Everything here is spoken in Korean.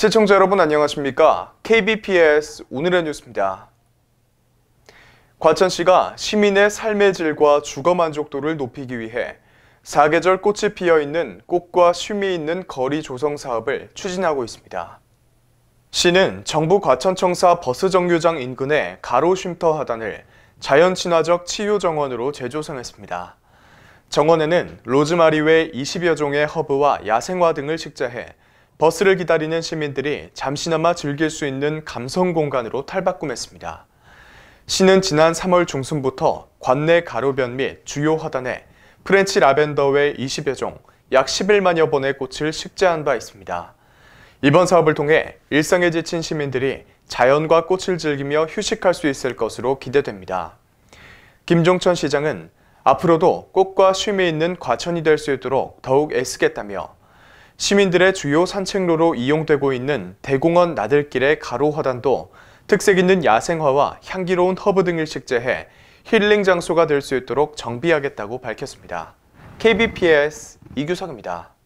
시청자 여러분 안녕하십니까? KBPS 오늘의 뉴스입니다. 과천시가 시민의 삶의 질과 주거 만족도를 높이기 위해 사계절 꽃이 피어 있는 꽃과 쉼이 있는 거리 조성 사업을 추진하고 있습니다. 시는 정부 과천청사 버스 정류장 인근의 가로 쉼터 하단을 자연 친화적 치유 정원으로 재조성했습니다. 정원에는 로즈마리외 20여 종의 허브와 야생화 등을 식재해 버스를 기다리는 시민들이 잠시나마 즐길 수 있는 감성 공간으로 탈바꿈했습니다. 시는 지난 3월 중순부터 관내 가로변 및 주요 화단에 프렌치 라벤더외 20여 종, 약 11만여 번의 꽃을 식재한 바 있습니다. 이번 사업을 통해 일상에 지친 시민들이 자연과 꽃을 즐기며 휴식할 수 있을 것으로 기대됩니다. 김종천 시장은 앞으로도 꽃과 쉼이 있는 과천이 될 수 있도록 더욱 애쓰겠다며 시민들의 주요 산책로로 이용되고 있는 대공원 나들길의 가로 화단도 특색 있는 야생화와 향기로운 허브 등을 식재해 힐링 장소가 될 수 있도록 정비하겠다고 밝혔습니다. KBPS 이규석입니다.